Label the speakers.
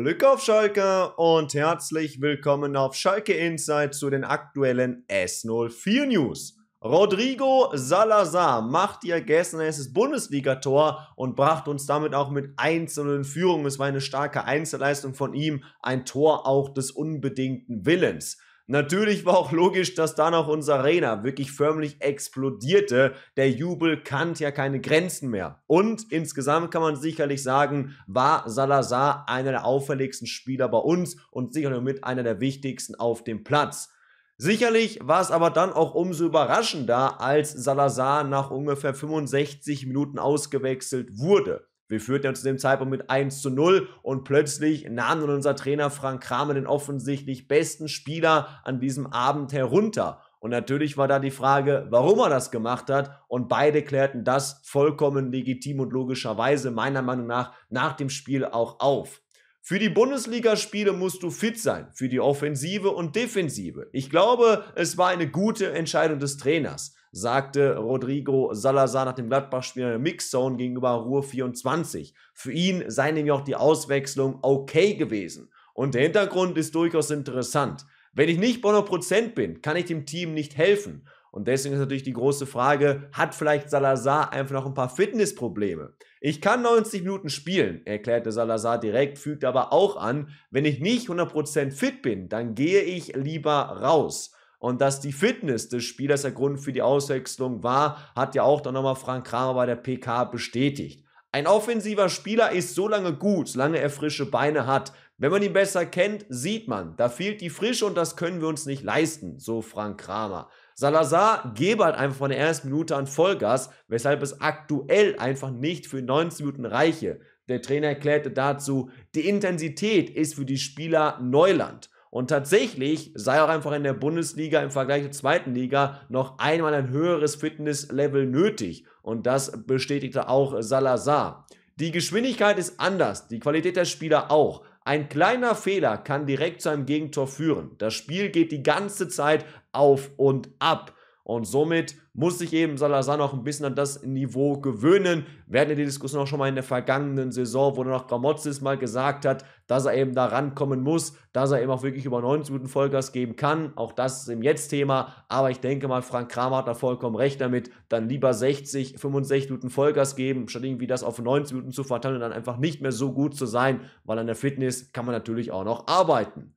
Speaker 1: Glück auf Schalke und herzlich willkommen auf Schalke Insight zu den aktuellen S04 News. Rodrigo Salazar macht ihr gestern erstes Bundesligator und brachte uns damit auch mit einzelnen Führungen. Es war eine starke Einzelleistung von ihm, ein Tor auch des unbedingten Willens. Natürlich war auch logisch, dass danach unser Arena wirklich förmlich explodierte. Der Jubel kannte ja keine Grenzen mehr. Und insgesamt kann man sicherlich sagen, war Salazar einer der auffälligsten Spieler bei uns und sicherlich mit einer der wichtigsten auf dem Platz. Sicherlich war es aber dann auch umso überraschender, als Salazar nach ungefähr 65 Minuten ausgewechselt wurde. Wir führten ja zu dem Zeitpunkt mit 1 zu 0 und plötzlich nahm nun unser Trainer Frank Kramer den offensichtlich besten Spieler an diesem Abend herunter. Und natürlich war da die Frage, warum er das gemacht hat. Und beide klärten das vollkommen legitim und logischerweise meiner Meinung nach nach dem Spiel auch auf. Für die Bundesligaspiele musst du fit sein, für die Offensive und Defensive. Ich glaube, es war eine gute Entscheidung des Trainers sagte Rodrigo Salazar nach dem Gladbach-Spiel in der Mixzone gegenüber Ruhr 24. Für ihn sei nämlich auch die Auswechslung okay gewesen. Und der Hintergrund ist durchaus interessant. Wenn ich nicht bei 100% bin, kann ich dem Team nicht helfen. Und deswegen ist natürlich die große Frage, hat vielleicht Salazar einfach noch ein paar Fitnessprobleme? Ich kann 90 Minuten spielen, erklärte Salazar direkt, fügt aber auch an, wenn ich nicht 100% fit bin, dann gehe ich lieber raus und dass die Fitness des Spielers der Grund für die Auswechslung war, hat ja auch dann nochmal Frank Kramer bei der PK bestätigt. Ein offensiver Spieler ist so lange gut, solange er frische Beine hat. Wenn man ihn besser kennt, sieht man, da fehlt die Frische und das können wir uns nicht leisten, so Frank Kramer. Salazar gebe halt einfach von der ersten Minute an Vollgas, weshalb es aktuell einfach nicht für 90 Minuten reiche. Der Trainer erklärte dazu, die Intensität ist für die Spieler Neuland. Und tatsächlich sei auch einfach in der Bundesliga im Vergleich zur zweiten Liga noch einmal ein höheres Fitnesslevel nötig. Und das bestätigte auch Salazar. Die Geschwindigkeit ist anders, die Qualität der Spieler auch. Ein kleiner Fehler kann direkt zu einem Gegentor führen. Das Spiel geht die ganze Zeit auf und ab. Und somit muss sich eben Salazar noch ein bisschen an das Niveau gewöhnen. Wir hatten ja die Diskussion auch schon mal in der vergangenen Saison, wo dann auch Gramozis mal gesagt hat, dass er eben da rankommen muss, dass er eben auch wirklich über 90 Minuten Vollgas geben kann. Auch das ist im Jetzt-Thema. Aber ich denke mal, Frank Kramer hat da vollkommen recht damit. Dann lieber 60, 65 Minuten Vollgas geben, statt irgendwie das auf 90 Minuten zu verteilen und dann einfach nicht mehr so gut zu sein, weil an der Fitness kann man natürlich auch noch arbeiten.